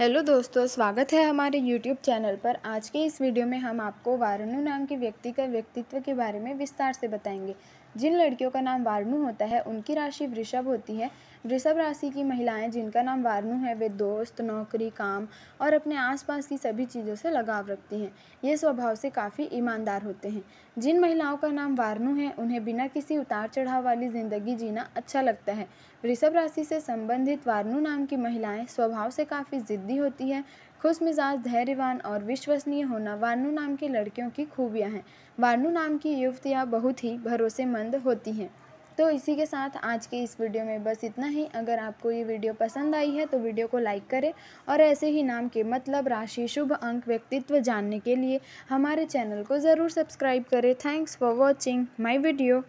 hello दोस्तों स्वागत है हमारे यूट्यूब चैनल पर आज के इस वीडियो में हम आपको वारणु नाम के व्यक्ति का व्यक्तित्व के बारे में विस्तार से बताएंगे जिन लड़कियों का नाम वारणु होता है उनकी राशि वृषभ होती है वृषभ राशि की महिलाएं जिनका नाम वारणु है वे दोस्त नौकरी काम और अपने आसपास की सभी चीज़ों से लगाव रखती हैं ये स्वभाव से काफ़ी ईमानदार होते हैं जिन महिलाओं का नाम वारणु है उन्हें बिना किसी उतार चढ़ाव वाली ज़िंदगी जीना अच्छा लगता है वृषभ राशि से संबंधित वारणु नाम की महिलाएँ स्वभाव से काफ़ी ज़िद्दी वृद्धि होती है खुश मिजाज धैर्यवान और विश्वसनीय होना वानु नाम की लड़कियों की खूबियाँ हैं वानु नाम की युवतियाँ बहुत ही भरोसेमंद होती हैं तो इसी के साथ आज के इस वीडियो में बस इतना ही अगर आपको ये वीडियो पसंद आई है तो वीडियो को लाइक करें और ऐसे ही नाम के मतलब राशि शुभ अंक व्यक्तित्व जानने के लिए हमारे चैनल को ज़रूर सब्सक्राइब करें thanks for watching my video